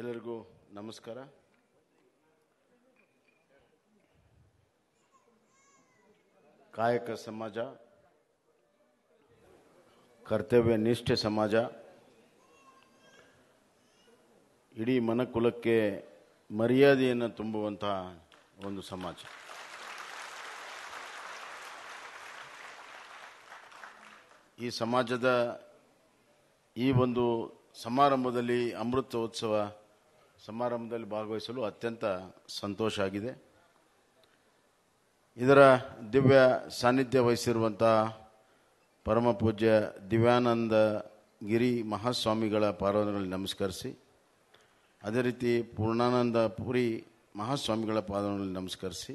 ಎಲ್ಲರಿಗೂ ನಮಸ್ಕಾರ ಕಾಯಕ ಸಮಾಜ ಕರ್ತವ್ಯ ನಿಷ್ಠೆ ಸಮಾಜ ಇಡೀ ಮನಕುಲಕ್ಕೆ ಮರ್ಯಾದೆಯನ್ನು ತುಂಬುವಂತಹ ಒಂದು ಸಮಾಜ ಈ ಸಮಾಜದ ಈ ಒಂದು ಸಮಾರಂಭದಲ್ಲಿ ಅಮೃತೋತ್ಸವ ಸಮಾರಂಭದಲ್ಲಿ ಭಾಗವಹಿಸಲು ಅತ್ಯಂತ ಸಂತೋಷ ಆಗಿದೆ ಇದರ ದಿವ್ಯ ಸಾನ್ನಿಧ್ಯ ವಹಿಸಿರುವಂಥ ಪರಮ ಪೂಜ್ಯ ದಿವ್ಯಾನಂದ ಗಿರಿ ಮಹಾಸ್ವಾಮಿಗಳ ಪಾದಗಳಲ್ಲಿ ನಮಸ್ಕರಿಸಿ ಅದೇ ರೀತಿ ಪೂರ್ಣಾನಂದ ಪುರಿ ಮಹಾಸ್ವಾಮಿಗಳ ಪಾದಗಳಲ್ಲಿ ನಮಸ್ಕರಿಸಿ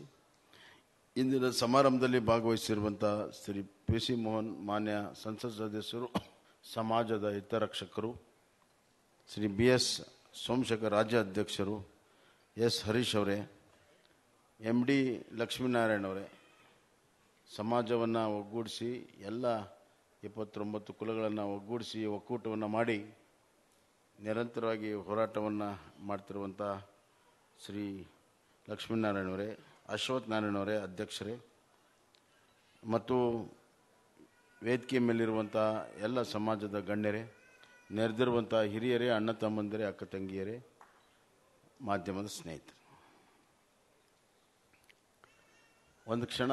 ಇಂದಿನ ಸಮಾರಂಭದಲ್ಲಿ ಭಾಗವಹಿಸಿರುವಂಥ ಶ್ರೀ ಪಿ ಸಿ ಮೋಹನ್ ಮಾನ್ಯ ಸಂಸತ್ ಸದಸ್ಯರು ಸಮಾಜದ ಹಿತರಕ್ಷಕರು ಶ್ರೀ ಬಿ ಎಸ್ ಸೋಮಶೇಖರ್ ರಾಜ್ಯಾಧ್ಯಕ್ಷರು ಎಸ್ ಹರೀಶ್ ಅವರೇ ಎಮ್ ಡಿ ಲಕ್ಷ್ಮೀನಾರಾಯಣ ಅವರೇ ಸಮಾಜವನ್ನು ಒಗ್ಗೂಡಿಸಿ ಎಲ್ಲ ಇಪ್ಪತ್ತೊಂಬತ್ತು ಕುಲಗಳನ್ನು ಒಗ್ಗೂಡಿಸಿ ಒಕ್ಕೂಟವನ್ನು ಮಾಡಿ ನಿರಂತರವಾಗಿ ಹೋರಾಟವನ್ನು ಮಾಡ್ತಿರುವಂಥ ಶ್ರೀ ಲಕ್ಷ್ಮೀನಾರಾಯಣವರೇ ಅಶ್ವಥ್ ಅವರೇ ಅಧ್ಯಕ್ಷರೇ ಮತ್ತು ವೇದಿಕೆ ಮೇಲಿರುವಂಥ ಎಲ್ಲ ಸಮಾಜದ ಗಣ್ಯರೇ ನೆರೆದಿರುವಂಥ ಹಿರಿಯರೇ ಅಣ್ಣ ತಮ್ಮಂದಿರೇ ಅಕ್ಕ ತಂಗಿಯರೇ ಮಾಧ್ಯಮದ ಸ್ನೇಹಿತರು ಒಂದು ಕ್ಷಣ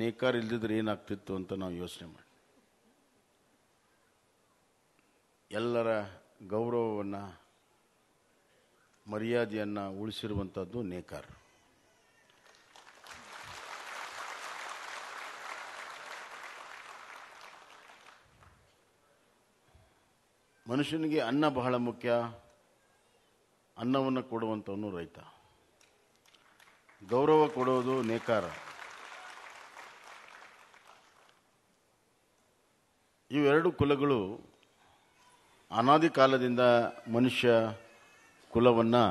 ನೇಕಾರ ಇಲ್ದಿದ್ರೆ ಏನಾಗ್ತಿತ್ತು ಅಂತ ನಾವು ಯೋಚನೆ ಮಾಡಿ ಎಲ್ಲರ ಗೌರವವನ್ನು ಮರ್ಯಾದೆಯನ್ನು ಉಳಿಸಿರುವಂಥದ್ದು ನೇಕಾರರು ಮನುಷ್ಯನಿಗೆ ಅನ್ನ ಬಹಳ ಮುಖ್ಯ ಅನ್ನವನ್ನು ಕೊಡುವಂಥವನು ರೈತ ಗೌರವ ಕೊಡೋದು ನೇಕಾರ ಇವೆರಡು ಕುಲಗಳು ಅನಾದಿ ಕಾಲದಿಂದ ಮನುಷ್ಯ ಕುಲವನ್ನು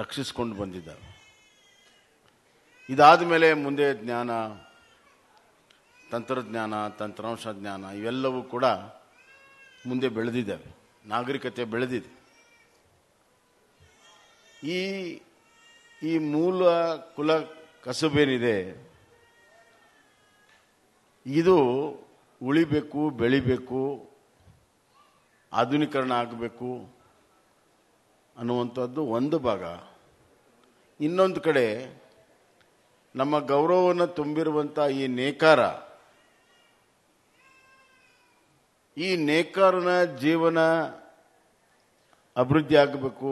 ರಕ್ಷಿಸ್ಕೊಂಡು ಬಂದಿದ್ದಾರೆ ಇದಾದ ಮೇಲೆ ಮುಂದೆ ಜ್ಞಾನ ತಂತ್ರಜ್ಞಾನ ತಂತ್ರಾಂಶ ಜ್ಞಾನ ಇವೆಲ್ಲವೂ ಕೂಡ ಮುಂದೆ ಬೆಳೆದಿದ್ದಾವೆ ನಾಗರಿಕತೆ ಬೆಳೆದಿದೆ ಈ ಈ ಮೂಲ ಕುಲ ಕಸುಬೇನಿದೆ ಇದು ಉಳಿಬೇಕು ಬೆಳಿಬೇಕು ಆಧುನೀಕರಣ ಆಗಬೇಕು ಅನ್ನುವಂಥದ್ದು ಒಂದು ಭಾಗ ಇನ್ನೊಂದು ಕಡೆ ನಮ್ಮ ಗೌರವವನ್ನು ತುಂಬಿರುವಂಥ ಈ ನೇಕಾರ ಈ ನೇಕಾರನ ಜೀವನ ಅಭಿವೃದ್ಧಿ ಆಗಬೇಕು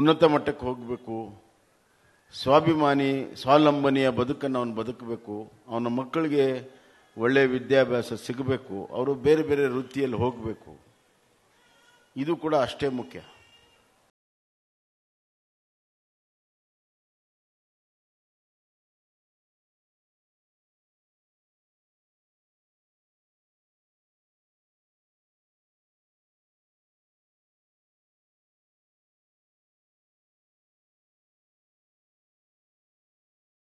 ಉನ್ನತ ಮಟ್ಟಕ್ಕೆ ಹೋಗಬೇಕು ಸ್ವಾಭಿಮಾನಿ ಸ್ವಾವಲಂಬನೆಯ ಬದುಕನ್ನು ಅವನು ಬದುಕಬೇಕು ಅವನ ಮಕ್ಕಳಿಗೆ ಒಳ್ಳೆಯ ವಿದ್ಯಾಭ್ಯಾಸ ಸಿಗಬೇಕು ಅವರು ಬೇರೆ ಬೇರೆ ವೃತ್ತಿಯಲ್ಲಿ ಹೋಗಬೇಕು ಇದು ಕೂಡ ಅಷ್ಟೇ ಮುಖ್ಯ